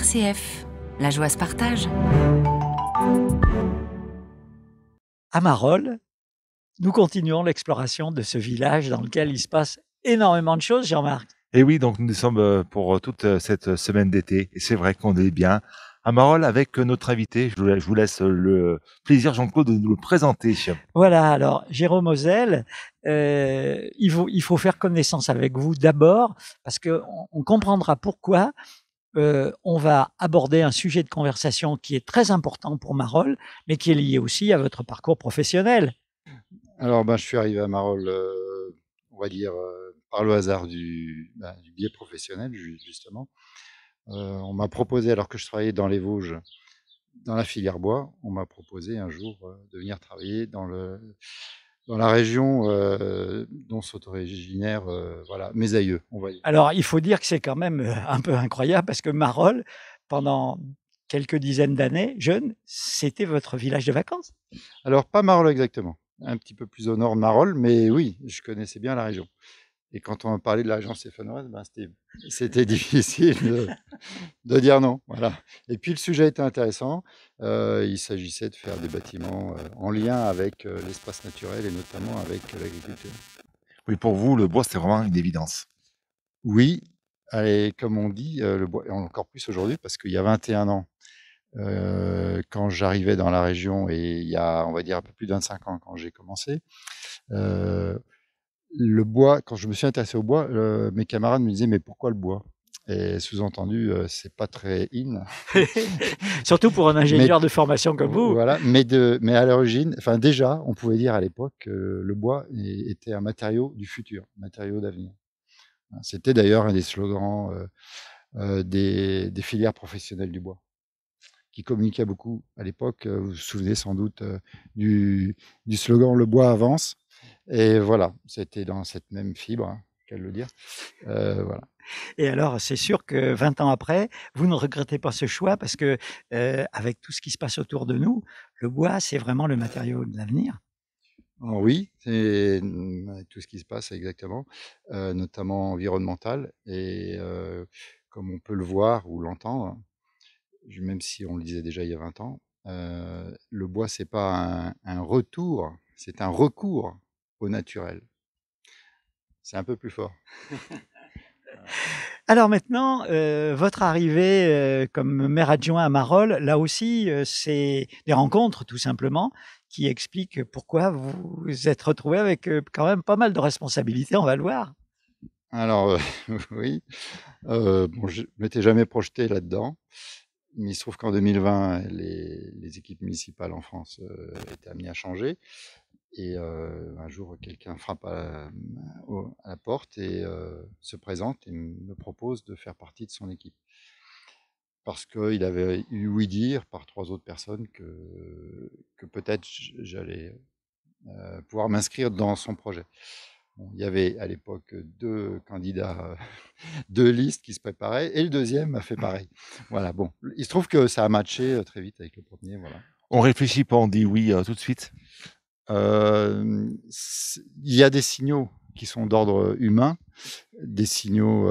RCF. La joie se partage. À Marolles, nous continuons l'exploration de ce village dans lequel il se passe énormément de choses, Jean-Marc. Et eh oui, donc nous sommes euh, pour euh, toute euh, cette semaine d'été. Et c'est vrai qu'on est bien à Marolles avec notre invité. Je vous laisse le plaisir, Jean-Claude, de nous le présenter. Voilà, alors Jérôme Ozel, il, faut, faire connaissance avec vous d'abord parce qu'on comprendra pourquoi euh, on va aborder un sujet de conversation qui est très important pour Marol, mais qui est lié aussi à votre parcours professionnel. Alors, ben, je suis arrivé à Marol, euh, on va dire, euh, par le hasard du, ben, du biais professionnel, justement. on m'a proposé, alors que je travaillais dans les Vosges, dans la filière bois, on m'a proposé un jour de venir travailler dans le, dans la région euh, dont sont originaires euh, voilà, mes aïeux. On Alors, il faut dire que c'est quand même euh, un peu incroyable parce que Marolles, pendant quelques dizaines d'années, jeune, c'était votre village de vacances Alors, pas Marolles exactement, un petit peu plus au nord de Marolles, mais oui, je connaissais bien la région. Et quand on parlait de l'agence stéphanoise, ben c'était difficile de, dire non. Voilà. Et puis le sujet était intéressant. Euh, il s'agissait de faire des bâtiments euh, en lien avec euh, l'espace naturel et notamment avec l'agriculture. Oui, pour vous, le bois, c'est vraiment une évidence. Oui, et comme on dit, le bois, encore plus aujourd'hui, parce qu'il y a 21 ans, quand j'arrivais dans la région, et il y a, on va dire, un peu plus de 25 ans quand j'ai commencé, euh, le bois, quand je me suis intéressé au bois, mes camarades me disaient mais pourquoi le bois et sous-entendu, euh, c'est pas très in. Surtout pour un ingénieur de formation comme vous. Voilà, mais, de, mais à l'origine, enfin déjà, on pouvait dire à l'époque que euh, le bois était un matériau du futur, un matériau d'avenir. Hein, c'était d'ailleurs un des slogans euh, des, filières professionnelles du bois, qui communiquait beaucoup à l'époque. Vous vous souvenez sans doute du slogan Le bois avance et voilà, c'était dans cette même fibre, hein, qu'elle le dire. Euh, voilà. Et alors, c'est sûr que 20 ans après, vous ne regrettez pas ce choix parce que, euh, avec tout ce qui se passe autour de nous, le bois, c'est vraiment le matériau de l'avenir. Ah oui, c'est mmh, tout ce qui se passe exactement, euh, notamment environnemental. Et comme on peut le voir ou l'entendre, même si on le disait déjà il y a 20 ans, le bois, c'est pas un retour, c'est un recours au naturel. C'est un peu plus fort. Alors maintenant, euh, votre arrivée euh, comme maire adjoint à Marolles, là aussi, euh, c'est des rencontres tout simplement qui expliquent pourquoi vous êtes retrouvé avec quand même pas mal de responsabilités, on va le voir. Alors oui, je ne m'étais jamais projeté là-dedans, mais il se trouve qu'en 2020, les, les, équipes municipales en France étaient amenées à changer. Et un jour, quelqu'un frappe à mmh, la, porte et se présente et me propose de faire partie de son équipe. Parce qu'il avait eu oui dire par trois autres personnes que, que peut-être j'allais pouvoir m'inscrire dans son projet. il y avait à l'époque deux candidats, deux listes qui se préparaient et le deuxième a fait mmh. pareil. Voilà, bon. Il se trouve que ça a matché très vite avec le premier. Voilà. On réfléchit pas, on dit oui tout de suite il y a des signaux qui sont d'ordre humain, des signaux,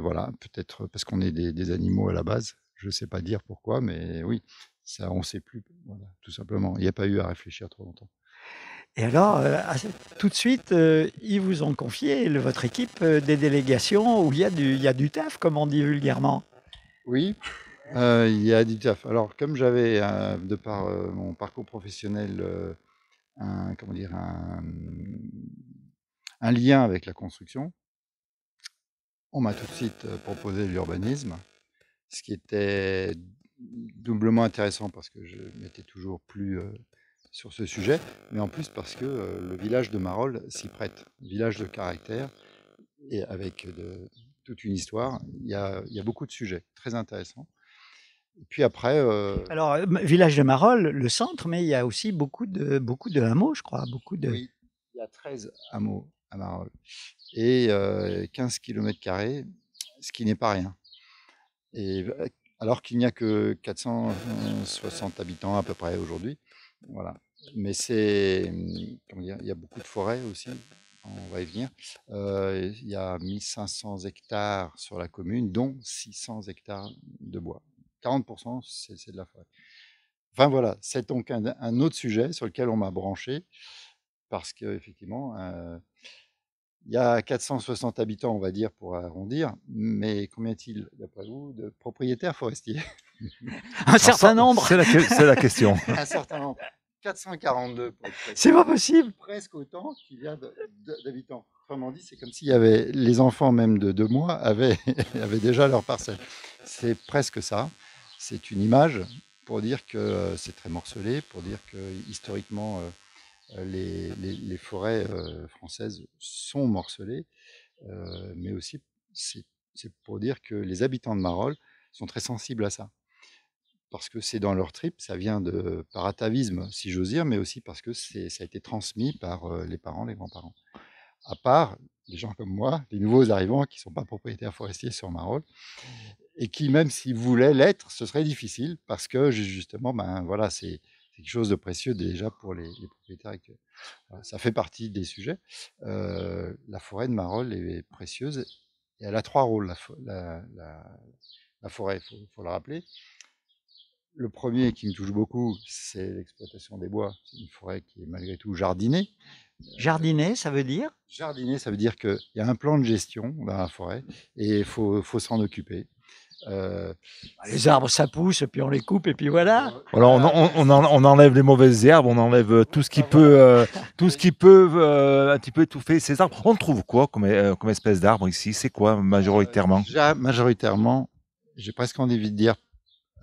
voilà, peut-être parce qu'on est des, animaux à la base. Je ne sais pas dire pourquoi, mais oui, ça, on ne sait plus, voilà, tout simplement. Il n'y a pas eu à réfléchir trop longtemps. Et alors, euh, tout de suite, euh, ils vous ont confié, votre équipe, euh, des délégations où il du, il y, a du, taf, comme on dit vulgairement. Oui, il y a du taf. Alors, comme j'avais, de par mon parcours professionnel, un, comment dire, mm, un, lien avec la construction. On m'a tout de suite euh, proposé l'urbanisme, ce qui était doublement intéressant parce que je m'étais toujours plus euh, sur ce sujet, mais en plus parce que euh, le village de Marolles s'y prête, village de caractère, et avec toute une histoire. Il y, il y a beaucoup de sujets très intéressants puis après. Euh, alors, euh, village de Marolles, le centre, mais il y a aussi beaucoup de, beaucoup de hameaux, je crois. Beaucoup de... Oui, il y a 13 hameaux à Marolles et euh, 15 km, ce qui n'est pas rien. Et, bah, alors qu'il n'y a que 460 habitants à peu près aujourd'hui. Voilà. Mais c'est. Mmh, il y a beaucoup de forêts aussi, on va y venir. Euh, il y a 1500 hectares sur la commune, dont 600 hectares de bois. 40%, c'est de la forêt. Enfin voilà, c'est donc un, autre sujet sur lequel on m'a branché, parce qu'effectivement, euh, il y a 460 habitants, on va dire, pour arrondir, mais combien est-il, d'après vous, de propriétaires forestiers Un certain nombre C'est la, question. un certain nombre. 442. C'est pas possible Presque autant qu'il y a d'habitants. Autrement dit, c'est comme s'il y avait les enfants même de deux mois avaient, avaient déjà leur parcelle. C'est presque ça c'est une image pour dire que euh, c'est très morcelé, pour dire que historiquement, euh, euh, les, forêts françaises sont morcelées, mais aussi c'est pour dire que les habitants de Marolles sont très sensibles à ça. Parce que c'est dans leur trip, ça vient de par atavisme, si j'ose dire, mais aussi parce que ça a été transmis par les parents, les grands-parents. À part les gens comme moi, les nouveaux arrivants qui ne sont pas propriétaires forestiers sur Marolles, et qui, même s'il voulait l'être, ce serait difficile parce que justement, ben voilà, c'est quelque chose de précieux déjà pour les, propriétaires que ça fait partie des sujets. Euh, la forêt de Marolles est précieuse et elle a trois rôles, la, la, forêt, il faut, le rappeler. Le premier qui me touche beaucoup, c'est l'exploitation des bois. C'est une forêt qui est malgré tout jardinée. Euh, Jardiner, ça veut dire Jardiner, ça veut dire qu'il y a un plan de gestion dans la forêt et il faut s'en occuper. Euh, bah, les arbres, ça pousse, et puis on les coupe, et puis voilà. on, enlève les mauvaises herbes, on enlève euh, ah, euh, tout ce qui peut, tout ce qui peut un petit peu étouffer ces arbres. On trouve quoi comme, comme espèce d'arbre ici C'est quoi majoritairement Majoritairement, j'ai presque envie de dire,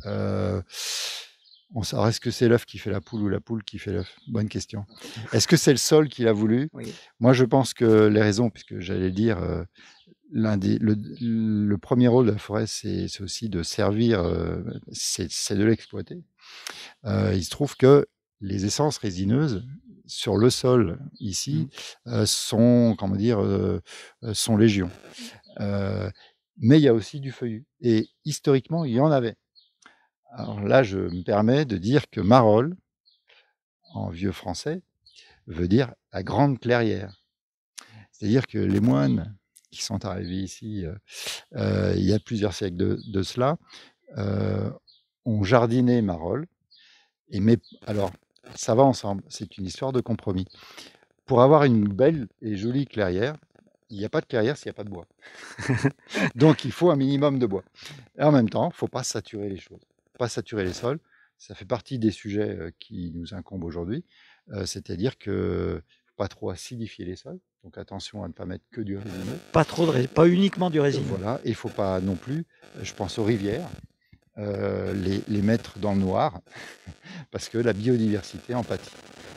on est-ce que c'est l'œuf qui fait la poule ou la poule qui fait l'œuf Bonne question. Est-ce que c'est le sol qui l'a voulu Moi, je pense que les raisons, puisque j'allais le dire, le, premier rôle de la forêt, c'est aussi de servir, euh, c'est de l'exploiter. Euh, il se trouve que les essences résineuses sur le sol ici mmh. euh, sont, comment dire, sont légion. mais il y a aussi du feuillu. Et historiquement, il y en avait. Alors là, je me permets de dire que Marolle en vieux français, veut dire la grande clairière. C'est-à-dire que les moines qui sont arrivés ici euh, euh, il y a plusieurs siècles de, cela, euh, ont jardiné Marolles. Et mais, alors, ça va ensemble, c'est une histoire de compromis. Pour avoir une belle et jolie clairière, il n'y a pas de clairière s'il n'y a pas de bois. Donc il faut un minimum de bois. Et en même temps, il ne faut pas saturer les choses, pas saturer les sols. Ça fait partie des sujets qui nous incombent aujourd'hui. C'est-à-dire que pas trop acidifier les sols. Donc attention à ne pas mettre que du résineux. Pas trop de pas uniquement du résineux. Voilà, il faut pas non plus, euh, je pense aux rivières, euh, les, les, mettre dans le noir, parce que la biodiversité en pâtit.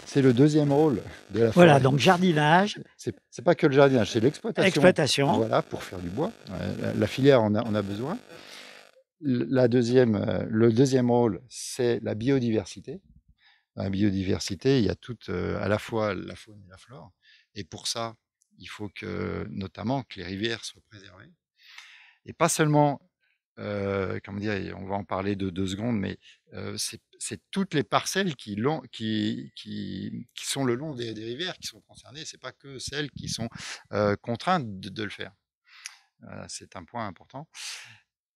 C'est le deuxième rôle de la forêt. Voilà, donc jardinage. C'est pas que le jardinage, c'est l'exploitation. Exploitation. Voilà, pour faire du bois. La, filière en a, a besoin. La deuxième, euh, le deuxième rôle, c'est la biodiversité la biodiversité, il y a toute à la fois la faune et la flore. Et pour ça, il faut que notamment que les rivières soient préservées. Et pas seulement, comment dire, on va en parler de deux secondes, mais c'est toutes les parcelles qui, sont le long des, rivières qui sont concernées. C'est pas que celles qui sont contraintes de, le faire. c'est un point important.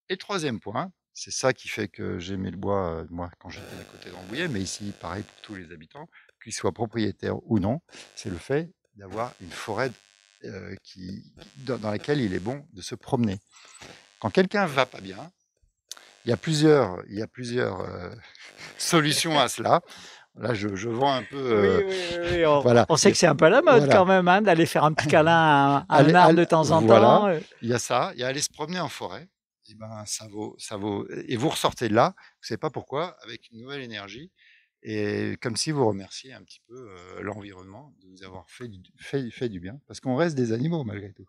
Et troisième point, c'est ça qui fait que j'aimais le bois, euh, moi, quand j'étais à côté de mais ici, pareil pour tous les habitants, qu'ils soient propriétaires ou non, c'est le fait d'avoir une forêt euh, dans, laquelle il est bon de se promener. Quand quelqu'un va pas bien, il y a plusieurs, euh, solutions à cela. Là, je, vois un peu. oui, on, sait que c'est un peu la mode quand même hein, d'aller faire un petit câlin à, à de temps en temps. Il y a ça, il y a aller se promener en forêt ben, ça vaut, ça vaut. Et vous ressortez de là, vous ne savez pas pourquoi, avec une nouvelle énergie, et comme si vous remerciez un petit peu euh, l'environnement de vous avoir fait du, fait, fait du bien, parce qu'on reste des animaux malgré tout.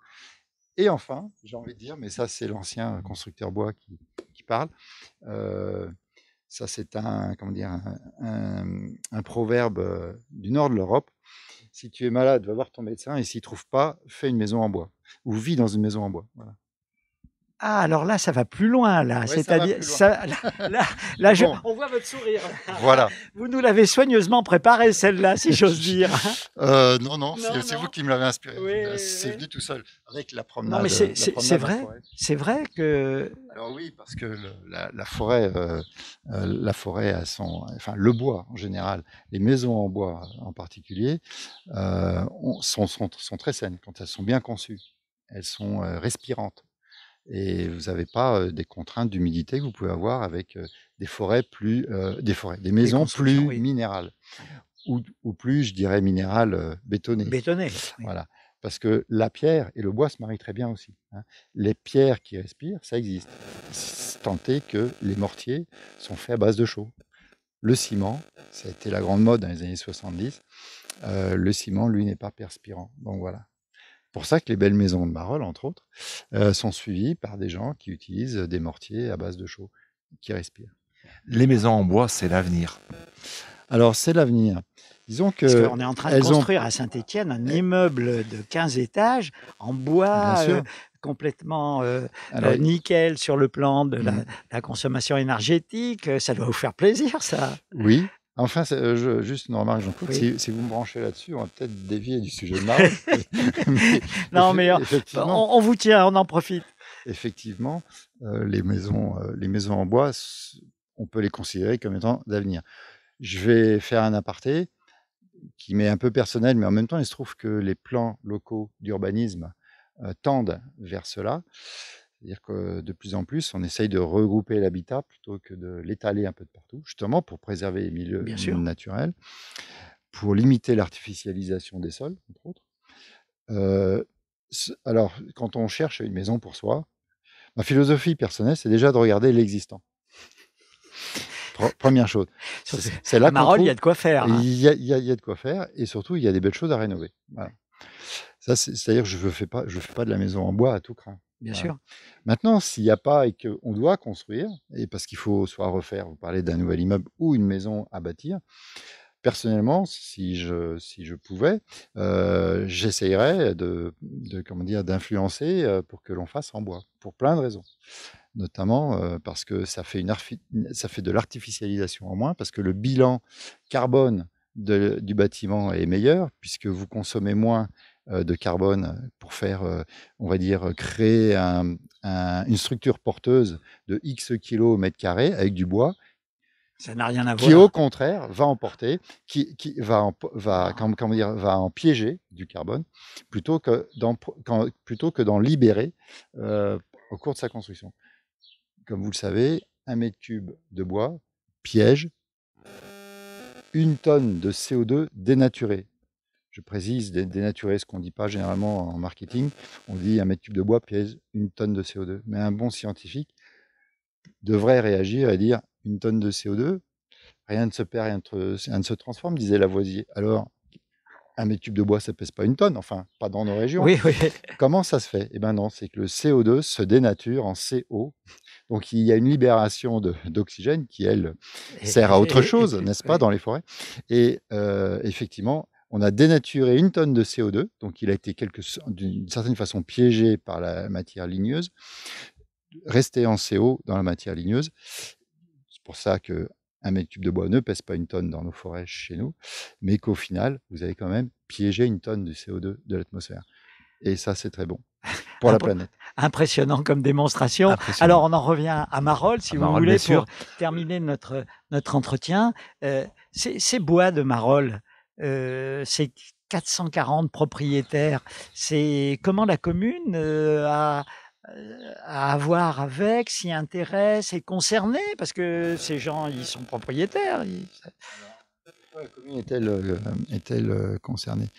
Et enfin, j'ai envie de dire, mais ça c'est l'ancien constructeur bois qui, parle, euh, ça c'est un, comment dire, un, proverbe euh, du nord de l'Europe, si tu es malade, va voir ton médecin, et s'il ne trouve pas, fais une maison en bois, ou vis dans une maison en bois. Voilà. Ah, alors là, ça va plus loin, là. cest ça, là, on voit votre sourire. Voilà. Vous nous l'avez soigneusement préparée, celle-là, si j'ose dire. Euh, non, non, c'est vous qui me l'avez inspirée. Euh, c'est venu tout seul avec la promenade. mais euh, c'est vrai. C'est vrai que. Alors oui, parce que la, forêt, la forêt a son, enfin le bois en général, les maisons en bois en particulier, sont, sont très saines quand elles sont bien conçues. Elles sont respirantes et vous n'avez pas des contraintes d'humidité que vous pouvez avoir avec des forêts plus, des forêts, des maisons plus minérales ou, plus, je dirais, minérales bétonnées. Bétonnées. Voilà parce que la pierre et le bois se marient très bien aussi. Hein. Les pierres qui respirent, ça existe. Tant est que les mortiers sont faits à base de chaux. Le ciment, ça a été la grande mode dans les années 70, le ciment, lui, n'est pas perspirant. Donc voilà pour ça que les belles maisons de Marolles, entre autres, euh, sont suivies par des gens qui utilisent des mortiers à base de chaux qui respirent. Les maisons en bois, c'est l'avenir. Alors, c'est l'avenir. Disons que. Parce qu'on est en train de construire à Saint-Etienne un eh. immeuble de 15 étages en bois. Euh, complètement euh, nickel sur le plan de la, hmm. la consommation énergétique. Ça doit vous faire plaisir, ça. Oui, Enfin, euh, juste une remarque, jean si, vous me branchez là-dessus, on va peut-être dévier du sujet de Marx. non, mais euh, on, vous tient, on en profite. Effectivement, euh, les, maisons, les maisons en bois, on peut les considérer comme étant d'avenir. Je vais faire un aparté qui m'est un peu personnel, mais en même temps, il se trouve que les plans locaux d'urbanisme tendent vers cela. C'est-à-dire que de plus en plus, on essaye de regrouper l'habitat plutôt que de l'étaler un peu de partout, justement pour préserver les milieux, naturels, pour limiter l'artificialisation des sols, entre autres. Euh, alors, quand on cherche une maison pour soi, ma philosophie personnelle, c'est déjà de regarder l'existant. Première chose. C'est là marole, il y a de quoi faire. Hein. Il y, a, de quoi faire et surtout, il y a des belles choses à rénover. Ça, c'est-à-dire, je ne fais pas, fais pas de la maison en bois à tout craint. Bien sûr. Maintenant, s'il n'y a pas et qu'on doit construire, et parce qu'il faut soit refaire, vous parlez d'un nouvel immeuble ou une maison à bâtir, personnellement, si je, si je pouvais, euh, j'essayerais de, comment dire, d'influencer euh, pour que l'on fasse en bois, pour plein de raisons. Notamment euh, parce que ça fait, une ça fait de l'artificialisation en moins, parce que le bilan carbone du bâtiment est meilleur, puisque vous consommez moins euh, de carbone pour faire, euh, on va dire, créer une structure porteuse de X kilos au mètre carré avec du bois. Ça n'a rien à qui, voir. au contraire, va emporter, qui, va, en, va, ah. va en piéger du carbone plutôt que d'en, plutôt que libérer euh, au cours de sa construction. Comme vous le savez, un mètre cube de bois piège une tonne de CO2 dénaturé je précise, dénaturer, ce qu'on ne dit pas généralement en marketing. On dit un mètre cube de bois pèse une tonne de CO2. Mais un bon scientifique devrait réagir et dire une tonne de CO2, rien ne se perd, rien ne, se transforme, disait Lavoisier. Alors, un mètre cube de bois, ça pèse pas une tonne, enfin, pas dans nos régions. Oui, oui. Comment ça se fait Eh bien non, c'est que le CO2 se dénature en CO. Donc il y a une libération d'oxygène qui, elle, sert à autre chose, n'est-ce pas, dans les forêts. Et euh, effectivement, on a dénaturé une tonne de CO2, donc il a été d'une certaine façon piégé par la matière ligneuse, resté en CO dans la matière ligneuse. C'est pour ça que un mètre cube de bois ne pèse pas une tonne dans nos forêts chez nous, mais qu'au final, vous avez quand même piégé une tonne de CO2 de l'atmosphère. Et ça, c'est très bon pour la planète. Impressionnant comme démonstration. Alors, on en revient à Marol, si vous voulez, pour terminer notre, notre entretien. Euh, ces bois de Marol, euh, c'est 440 propriétaires. C'est comment la commune euh, a à avoir avec, s'y intéresse, est concerné parce que ces gens, ils sont propriétaires. la commune est-elle euh, est euh, concernée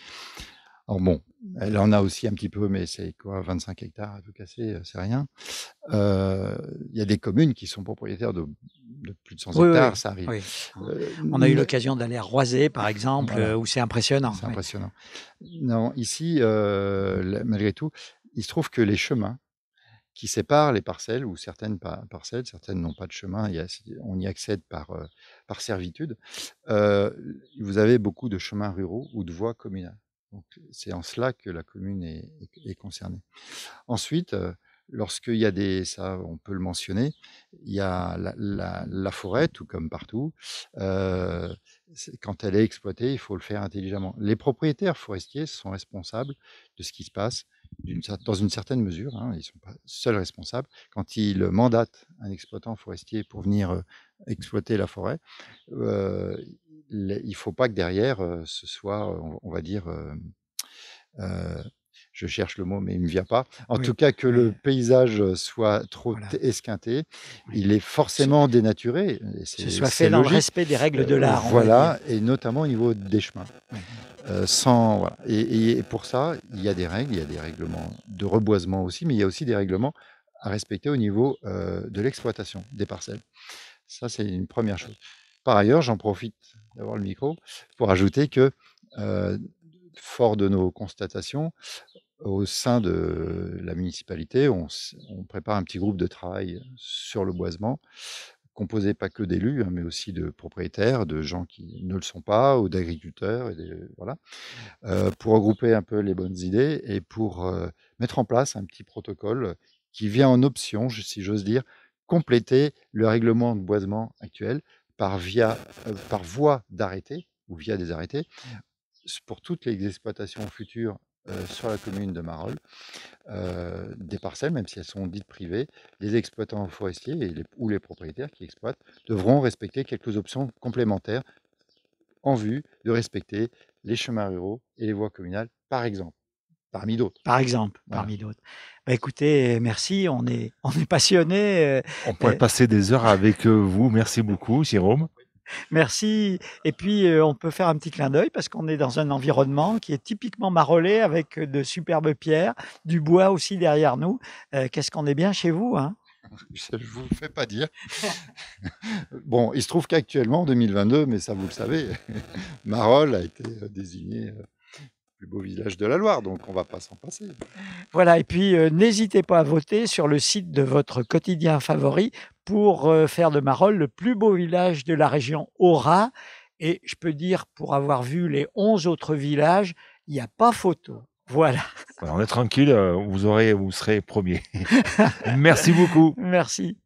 alors bon, elle en a aussi un petit peu, mais c'est quoi, 25 hectares à tout casser, euh, c'est rien. Il y a des communes qui sont propriétaires de, plus de 100 hectares, ça arrive. On a eu l'occasion d'aller à Roisé, par exemple, euh, où c'est impressionnant. C'est impressionnant. Non, ici, euh, malgré tout, il se trouve que les chemins qui séparent les parcelles, ou certaines parcelles, certaines n'ont pas de chemin, on y accède par, servitude. vous avez beaucoup de chemins ruraux ou de voies communales c'est en cela que la commune est, concernée. Ensuite, euh, lorsqu'il y a des, ça on peut le mentionner, il y a la, forêt, tout comme partout, euh, quand elle est exploitée, il faut le faire intelligemment. Les propriétaires forestiers sont responsables de ce qui se passe dans une certaine mesure, hein, ils ne sont pas seuls responsables. Quand ils mandatent un exploitant forestier pour venir euh, exploiter la forêt, il ne faut pas que derrière, euh, ce soit, on, va dire, je cherche le mot, mais il ne me vient pas. En tout cas, que le paysage soit trop esquinté, il est forcément dénaturé. ce soit fait dans le respect des règles de l'art. voilà, et notamment au niveau des chemins. sans, et, pour ça, il y a des règles, il y a des règlements de reboisement aussi, mais il y a aussi des règlements à respecter au niveau de l'exploitation des parcelles. Ça, c'est une première chose. Par ailleurs, j'en profite d'avoir le micro, pour ajouter que, fort de nos constatations, au sein de la municipalité, on, prépare un petit groupe de travail sur le boisement, composé pas que d'élus, hein, mais aussi de propriétaires, de gens qui ne le sont pas, ou d'agriculteurs, voilà, pour regrouper un peu les bonnes idées et pour mettre en place un petit protocole qui vient en option, si j'ose dire, compléter le règlement de boisement actuel euh, par, voie d'arrêté ou via des arrêtés pour toutes les exploitations futures euh, sur la commune de Marolles, euh, des parcelles, même si elles sont dites privées, les exploitants forestiers ou les propriétaires qui exploitent devront respecter quelques options complémentaires en vue de respecter les chemins ruraux et les voies communales, par exemple. Parmi d'autres. Par exemple, parmi d'autres. Bah, écoutez, merci, on est, on est passionné. Euh, on pourrait euh, passer des heures avec euh, vous. Merci beaucoup, Jérôme. Merci. Et puis, on peut faire un petit clin d'œil parce qu'on est dans un environnement qui est typiquement marolé avec de superbes pierres, du bois aussi derrière nous. Qu'est-ce qu'on est bien chez vous hein je ne vous fais pas dire. bon, il se trouve qu'actuellement, en 2022, mais ça vous le savez, Marolles a été désigné beau village de la Loire, donc on va pas s'en passer. Voilà, et puis euh, n'hésitez pas à voter sur le site de votre quotidien favori pour euh, faire de Marolles le plus beau village de la région Aura. Et je peux dire, pour avoir vu les 11 autres villages, il n'y a pas photo. Voilà. voilà. On est tranquille, euh, vous, aurez, vous serez premier. Merci beaucoup. Merci.